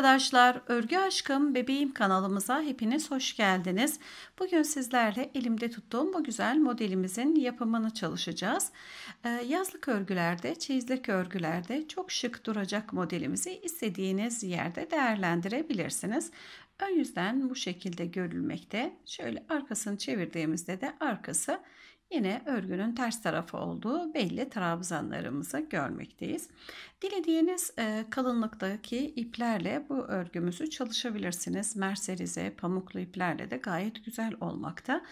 arkadaşlar, Örgü Aşkım Bebeğim kanalımıza hepiniz hoş geldiniz. Bugün sizlerle elimde tuttuğum bu güzel modelimizin yapımını çalışacağız. Ee, yazlık örgülerde, çizlik örgülerde çok şık duracak modelimizi istediğiniz yerde değerlendirebilirsiniz. Ön yüzden bu şekilde görülmekte. Şöyle arkasını çevirdiğimizde de arkası Yine örgünün ters tarafı olduğu belli trabzanlarımızı görmekteyiz. Dilediğiniz e, kalınlıktaki iplerle bu örgümüzü çalışabilirsiniz. Merserize, pamuklu iplerle de gayet güzel olmakta.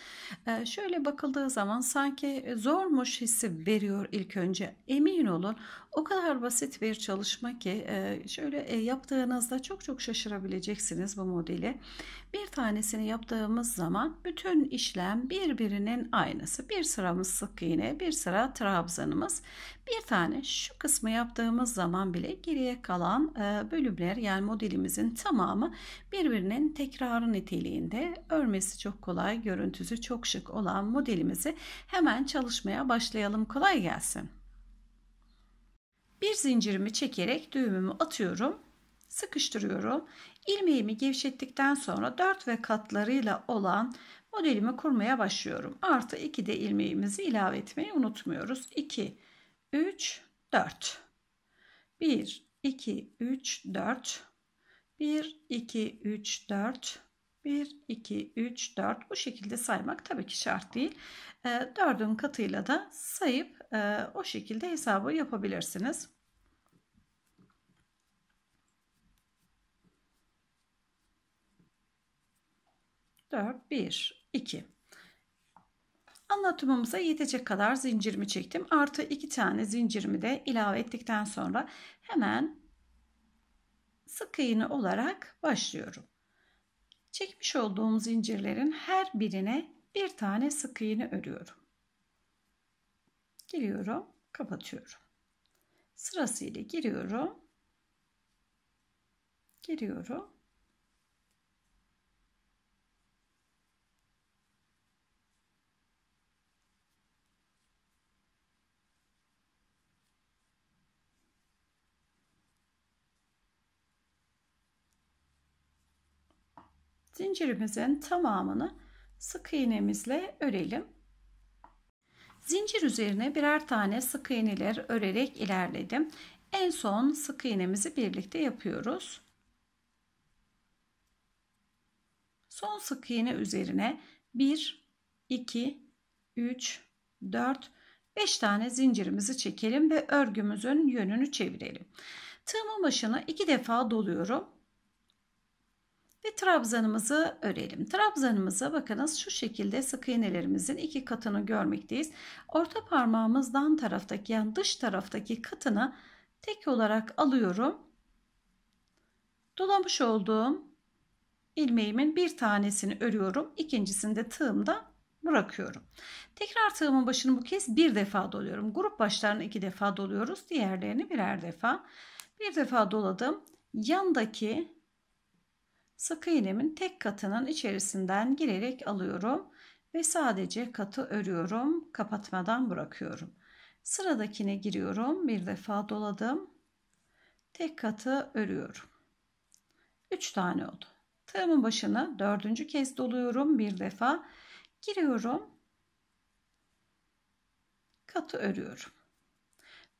E, şöyle bakıldığı zaman sanki zormuş hissi veriyor ilk önce. Emin olun o kadar basit bir çalışma ki e, şöyle yaptığınızda çok çok şaşırabileceksiniz bu modeli. Bir tanesini yaptığımız zaman bütün işlem birbirinin aynısı. Bir sıramız sık iğne, bir sıra trabzanımız. Bir tane şu kısmı yaptığımız zaman bile geriye kalan e, bölümler yani modelimizin tamamı birbirinin tekrarı niteliğinde örmesi çok kolay, görüntüsü çok şık olan modelimizi hemen çalışmaya başlayalım. Kolay gelsin. Bir zincirimi çekerek düğümümü atıyorum sıkıştırıyorum. Ilmeğimi gevşettikten sonra 4 ve katlarıyla olan modelimi kurmaya başlıyorum. Artı 2 de ilmeğimizi ilave etmeyi unutmuyoruz. 2, 3, 4. 1, 2, 3, 4. 1, 2, 3, 4. 1, 2, 3, 4 bu şekilde saymak tabii ki şart değil. E, ee, 4'ün katıyla da sayıp e, o şekilde hesabı yapabilirsiniz. Dört, bir, iki. Anlatımımıza yetecek kadar zincirimi çektim. Artı iki tane zincirimi de ilave ettikten sonra hemen sık iğne olarak başlıyorum. Çekmiş olduğum zincirlerin her birine bir tane sık iğne örüyorum. Giriyorum, kapatıyorum. Sırasıyla giriyorum. Giriyorum. zincirimizin tamamını sık iğnemizle örelim. Zincir üzerine birer tane sık iğneler örerek ilerledim. En son sık iğnemizi birlikte yapıyoruz. Son sık iğne üzerine 1, 2, 3, 4, 5 tane zincirimizi çekelim ve örgümüzün yönünü çevirelim. Tığımın başına 2 defa doluyorum. Ve trabzanımızı örelim. Trabzanımıza bakınız şu şekilde sık iğnelerimizin iki katını görmekteyiz. Orta parmağımızdan taraftaki yani dış taraftaki katını tek olarak alıyorum. Dolamış olduğum ilmeğimin bir tanesini örüyorum. İkincisini de tığımda bırakıyorum. Tekrar tığımın başını bu kez bir defa doluyorum. Grup başlarını iki defa doluyoruz. Diğerlerini birer defa. Bir defa doladım. Yandaki Sık iğnemin tek katının içerisinden girerek alıyorum ve sadece katı örüyorum. Kapatmadan bırakıyorum. Sıradakine giriyorum. Bir defa doladım. Tek katı örüyorum. 3 tane oldu. Tığımın başını dördüncü kez doluyorum. Bir defa giriyorum. Katı örüyorum.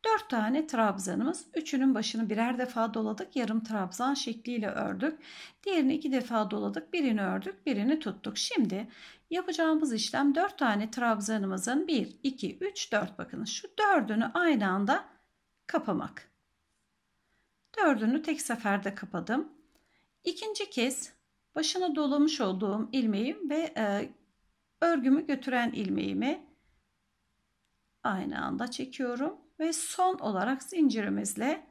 4 tane trabzanımız. Üçünün başını birer defa doladık. Yarım trabzan şekliyle ördük. Diğerini iki defa doladık. Birini ördük, birini tuttuk. Şimdi yapacağımız işlem 4 tane trabzanımızın 1, 2, 3, 4 bakın. Şu dördünü aynı anda kapamak. Dördünü tek seferde kapadım. İkinci kez başına dolamış olduğum ilmeğim ve e, örgümü götüren ilmeğimi aynı anda çekiyorum ve son olarak zincirimizle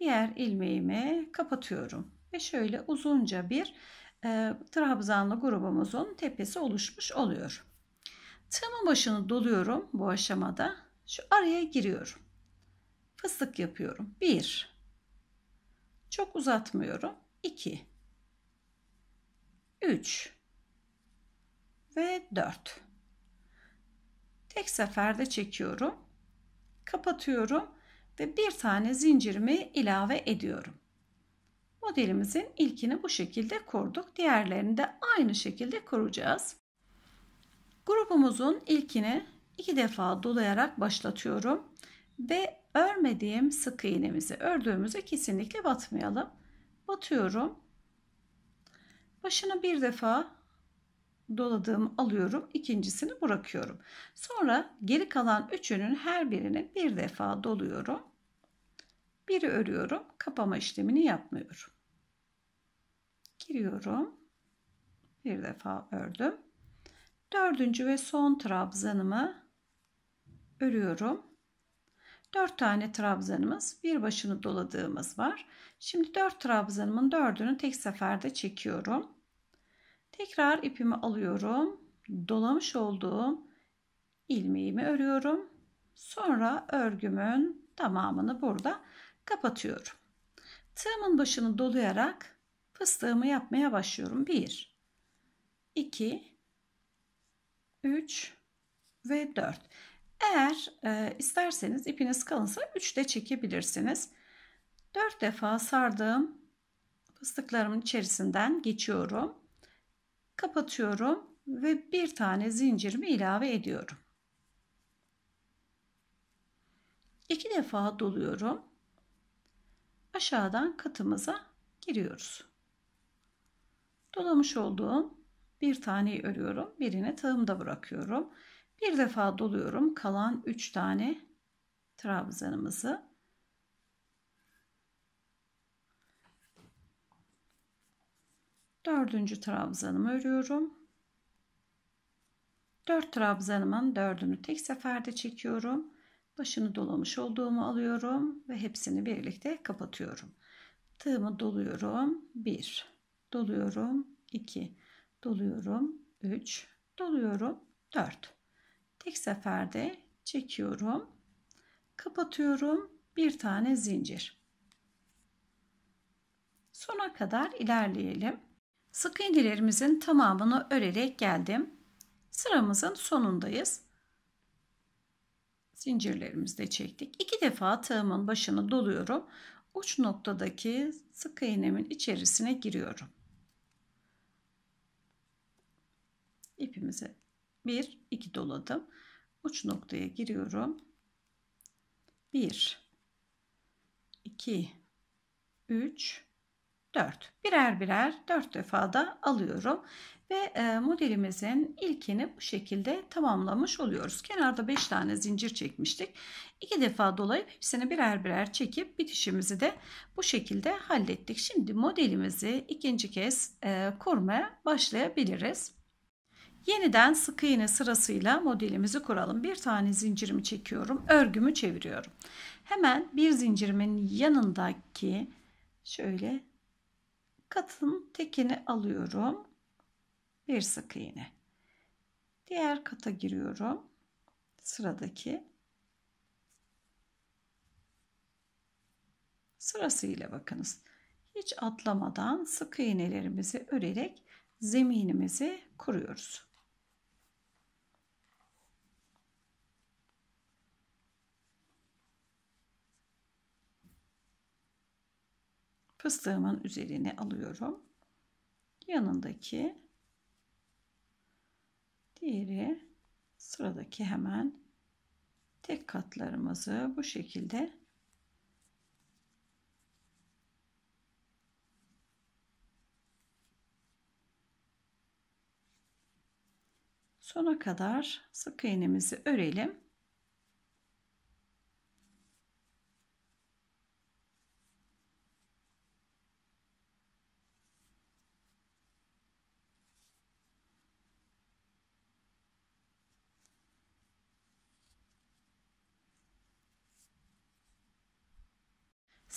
diğer ilmeğimi kapatıyorum. Ve şöyle uzunca bir e, trabzanlı grubumuzun tepesi oluşmuş oluyor. Tığımın başını doluyorum bu aşamada. Şu araya giriyorum. Fıstık yapıyorum. 1 Çok uzatmıyorum. 2 3 ve 4 Tek seferde çekiyorum kapatıyorum ve bir tane zincirimi ilave ediyorum. Modelimizin ilkini bu şekilde kurduk. Diğerlerini de aynı şekilde kuracağız. Grubumuzun ilkini iki defa dolayarak başlatıyorum ve örmediğim sık iğnemizi ördüğümüzü kesinlikle batmayalım. Batıyorum. Başını bir defa doladığımı alıyorum. ikincisini bırakıyorum. Sonra geri kalan üçünün her birini bir defa doluyorum. Biri örüyorum. Kapama işlemini yapmıyorum. Giriyorum. Bir defa ördüm. Dördüncü ve son trabzanımı örüyorum. Dört tane trabzanımız, bir başını doladığımız var. Şimdi dört trabzanımın dördünü tek seferde çekiyorum. Tekrar ipimi alıyorum. Dolamış olduğum ilmeğimi örüyorum. Sonra örgümün tamamını burada kapatıyorum. Tığımın başını dolayarak fıstığımı yapmaya başlıyorum. 1 2 3 ve 4. Eğer e, isterseniz ipiniz kalınsa 3 de çekebilirsiniz. 4 defa sardığım fıstıklarımın içerisinden geçiyorum kapatıyorum ve bir tane zincirimi ilave ediyorum. İki defa doluyorum. Aşağıdan katımıza giriyoruz. Dolamış olduğum bir taneyi örüyorum. Birine tığımda bırakıyorum. Bir defa doluyorum. Kalan üç tane trabzanımızı dördüncü trabzanımı örüyorum. Dört trabzanımın dördünü tek seferde çekiyorum. Başını dolamış olduğumu alıyorum ve hepsini birlikte kapatıyorum. Tığımı doluyorum. 1 doluyorum. 2 doluyorum. 3 doluyorum. 4 tek seferde çekiyorum. Kapatıyorum. Bir tane zincir. Sona kadar ilerleyelim. Sık iğnelerimizin tamamını örerek geldim. Sıramızın sonundayız. Zincirlerimizi de çektik. İki defa tığımın başını doluyorum. Uç noktadaki sık iğnemin içerisine giriyorum. İpimizi 1 2 doladım. Uç noktaya giriyorum. 1 2 3 4. Birer birer 4 defa da alıyorum. Ve e, modelimizin ilkini bu şekilde tamamlamış oluyoruz. Kenarda 5 tane zincir çekmiştik. 2 defa dolayıp hepsini birer birer çekip bitişimizi de bu şekilde hallettik. Şimdi modelimizi ikinci kez e, kurmaya başlayabiliriz. Yeniden sık iğne sırasıyla modelimizi kuralım. Bir tane zincirimi çekiyorum. Örgümü çeviriyorum. Hemen bir zincirimin yanındaki şöyle katın tekini alıyorum. Bir sık iğne. Diğer kata giriyorum. Sıradaki. Sırasıyla bakınız. Hiç atlamadan sık iğnelerimizi örerek zeminimizi kuruyoruz. fıstığımın üzerine alıyorum. Yanındaki diğeri sıradaki hemen tek katlarımızı bu şekilde sona kadar sık iğnemizi örelim.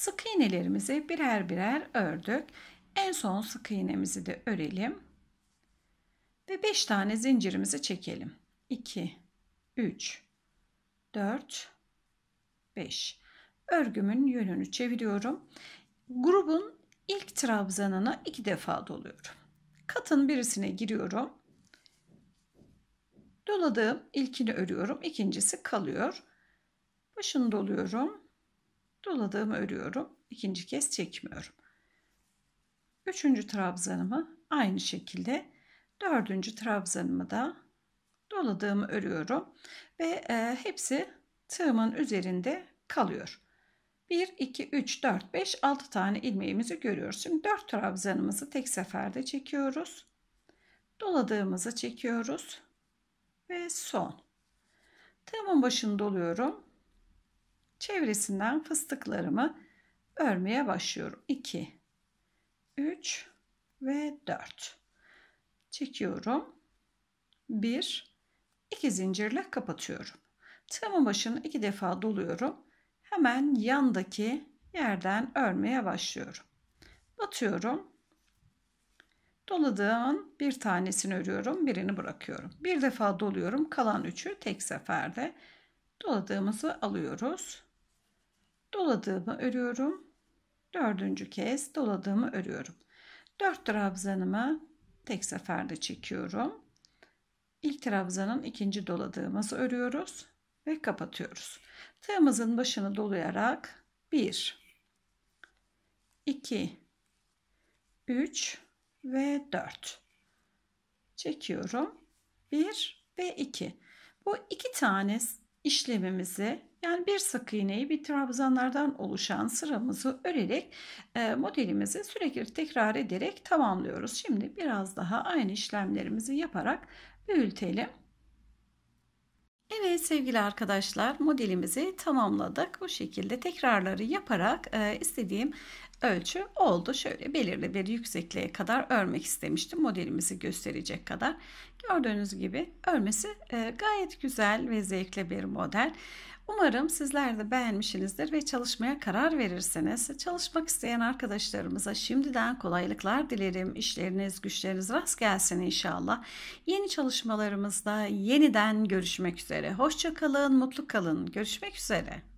Sık iğnelerimizi birer birer ördük. En son sık iğnemizi de örelim. Ve 5 tane zincirimizi çekelim. 2, 3, 4, 5. Örgümün yönünü çeviriyorum. Grubun ilk trabzanına iki defa doluyorum. Katın birisine giriyorum. Doladığım ilkini örüyorum. ikincisi kalıyor. Başını doluyorum doladığımı örüyorum. İkinci kez çekmiyorum. Üçüncü trabzanımı aynı şekilde dördüncü trabzanımı da doladığımı örüyorum ve e, hepsi tığımın üzerinde kalıyor. 1, 2, 3, 4, 5, 6 tane ilmeğimizi görüyoruz. Şimdi 4 trabzanımızı tek seferde çekiyoruz. Doladığımızı çekiyoruz. Ve son. Tığımın başını doluyorum çevresinden fıstıklarımı örmeye başlıyorum. 2, 3 ve 4. Çekiyorum. 1, 2 zincirle kapatıyorum. Tığımın başını iki defa doluyorum. Hemen yandaki yerden örmeye başlıyorum. Batıyorum. Doladığım bir tanesini örüyorum, birini bırakıyorum. Bir defa doluyorum, kalan üçü tek seferde doladığımızı alıyoruz doladığımı örüyorum. Dördüncü kez doladığımı örüyorum. Dört trabzanımı tek seferde çekiyorum. İlk trabzanın ikinci doladığımızı örüyoruz ve kapatıyoruz. Tığımızın başını dolayarak 1 2 3 ve 4 çekiyorum. 1 ve 2. Bu iki tane işlemimizi yani bir sık iğneyi bir trabzanlardan oluşan sıramızı örerek e, modelimizi sürekli tekrar ederek tamamlıyoruz. Şimdi biraz daha aynı işlemlerimizi yaparak büyütelim. Evet sevgili arkadaşlar modelimizi tamamladık. Bu şekilde tekrarları yaparak e, istediğim ölçü oldu. Şöyle belirli bir yüksekliğe kadar örmek istemiştim. Modelimizi gösterecek kadar. Gördüğünüz gibi örmesi e, gayet güzel ve zevkli bir model. Umarım sizler de beğenmişsinizdir ve çalışmaya karar verirseniz çalışmak isteyen arkadaşlarımıza şimdiden kolaylıklar dilerim. İşleriniz güçleriniz rast gelsin inşallah. Yeni çalışmalarımızda yeniden görüşmek üzere. Hoşçakalın, mutlu kalın. Görüşmek üzere.